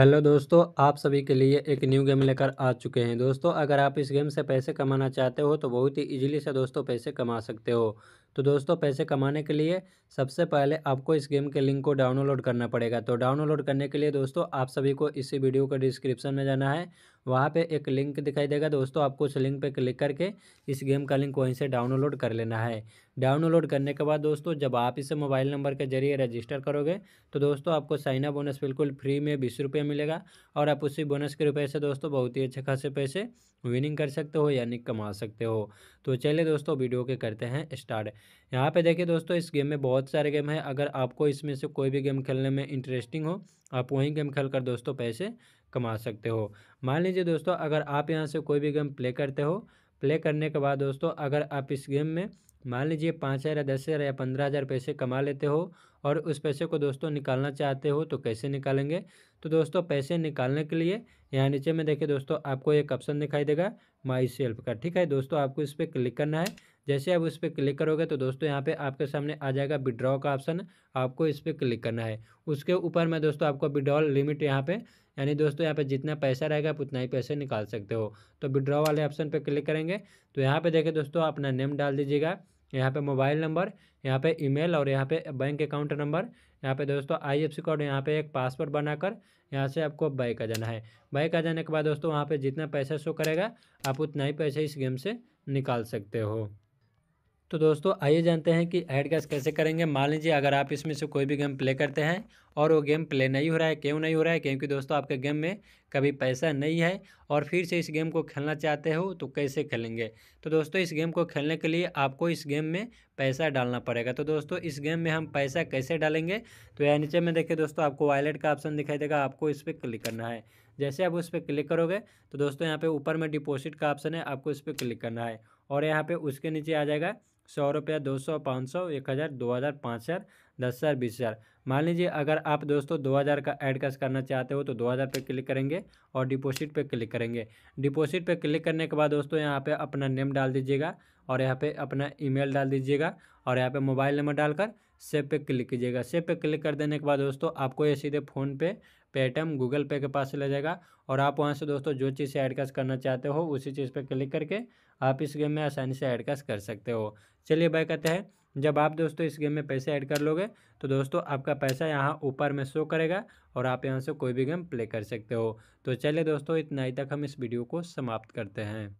hello दोस्तों आप सभी के लिए एक न्यू गेम लेकर आ चुके हैं दोस्तों अगर आप इस गेम से पैसे कमाना चाहते हो तो बहुत ही इजीली से दोस्तों पैसे कमा सकते हो तो दोस्तों पैसे कमाने के लिए सबसे पहले आपको इस गेम के लिंक को डाउनलोड करना पड़ेगा तो डाउनलोड करने के लिए दोस्तों आप सभी को इसी वीडियो के डिस्क्रिप्शन में जाना है वहाँ पे एक लिंक दिखाई देगा दोस्तों आपको उस लिंक पे क्लिक करके इस गेम का लिंक वहीं से डाउनलोड कर लेना है डाउनलोड करने के बाद दोस्तों जब आप इसे मोबाइल नंबर के जरिए रजिस्टर करोगे तो दोस्तों आपको साइना बोनस बिल्कुल फ्री में बीस रुपये मिलेगा और आप उसी बोनस के रुपये से दोस्तों बहुत ही अच्छे खासे पैसे विनिंग कर सकते हो यानी कमा सकते हो तो चलिए दोस्तों वीडियो के करते हैं स्टार्ट यहाँ पे देखिए दोस्तों इस गेम में बहुत सारे गेम हैं अगर आपको इसमें से कोई भी गेम खेलने में इंटरेस्टिंग हो आप वही गेम खेल कर दोस्तों पैसे कमा सकते हो मान लीजिए दोस्तों अगर आप यहाँ से कोई भी गेम प्ले करते हो प्ले करने के बाद दोस्तों अगर आप इस गेम में मान लीजिए पाँच हज़ार या दस हज़ार या पंद्रह हज़ार पैसे कमा लेते हो और उस पैसे को दोस्तों निकालना चाहते हो तो कैसे निकालेंगे तो दोस्तों पैसे निकालने के लिए यहाँ नीचे में देखिए दोस्तों आपको एक ऑप्शन दिखाई देगा माई सेल्फ का ठीक है दोस्तों आपको इस पर क्लिक करना है जैसे आप उस पर क्लिक करोगे तो दोस्तों यहाँ पे आपके सामने आ जाएगा विड्रॉ का ऑप्शन आपको इस पर क्लिक करना है उसके ऊपर में दोस्तों आपको विड्रॉल लिमिट यहाँ पे यानी दोस्तों यहाँ पे जितना पैसा रहेगा आप उतना ही पैसे निकाल सकते हो तो विड्रॉ वाले ऑप्शन पर क्लिक करेंगे तो यहाँ पर देखें दोस्तों अपना नेम डाल दीजिएगा यहाँ पे मोबाइल नंबर यहाँ पे ईमेल और यहाँ पे बैंक अकाउंट नंबर यहाँ पे दोस्तों आईएफसी कोड यहाँ पे एक पासवर्ड बनाकर यहाँ से आपको बाइक आ जाना है बाइक आ जाने के बाद दोस्तों वहाँ पे जितना पैसा शो करेगा आप उतना ही पैसे इस गेम से निकाल सकते हो तो दोस्तों आइए जानते हैं कि ऐड कैश कैसे करेंगे मान लीजिए अगर आप इसमें से कोई भी गेम प्ले करते हैं और वो गेम प्ले नहीं हो रहा है क्यों नहीं हो रहा है क्योंकि दोस्तों आपके गेम में कभी पैसा नहीं है और फिर से इस गेम को खेलना चाहते हो तो कैसे खेलेंगे तो दोस्तों इस गेम को खेलने के लिए आपको इस गेम में पैसा डालना पड़ेगा तो दोस्तों इस गेम में हम पैसा कैसे डालेंगे तो यहाँ नीचे में देखिए दोस्तों आपको वॉलेट का ऑप्शन दिखाई देगा आपको इस पर क्लिक करना है जैसे आप उस पर क्लिक करोगे तो दोस्तों यहाँ पे ऊपर में डिपॉजिट का ऑप्शन है आपको इस पर क्लिक करना है और यहाँ पे उसके नीचे आ जाएगा सौ रुपया दो सौ पाँच सौ एक हज़ार दो हज़ार पाँच हज़ार दस हज़ार बीस हज़ार मान लीजिए अगर आप दोस्तों दो हज़ार का एड कैश करना चाहते हो तो दो हज़ार पर क्लिक करेंगे और डिपॉजिट पे क्लिक करेंगे डिपॉजिट पे क्लिक करने के बाद दोस्तों यहाँ पे अपना नेम डाल दीजिएगा और यहाँ पे अपना ईमेल डाल दीजिएगा और यहाँ पे मोबाइल नंबर डालकर सेव पे क्लिक कीजिएगा सेव पे क्लिक कर देने के बाद दोस्तों आपको ये सीधे फ़ोन पे पेटीएम गूगल पे के पास ले जाएगा और आप वहाँ से दोस्तों जो चीज़ से ऐड करना चाहते हो उसी चीज़ पे क्लिक करके आप इस गेम में आसानी से ऐड कर सकते हो चलिए भाई कहते हैं जब आप दोस्तों इस गेम में पैसे ऐड कर लोगे तो दोस्तों आपका पैसा यहाँ ऊपर में शो करेगा और आप यहाँ से कोई भी गेम प्ले कर सकते हो तो चलिए दोस्तों इतना ही तक हम इस वीडियो को समाप्त करते हैं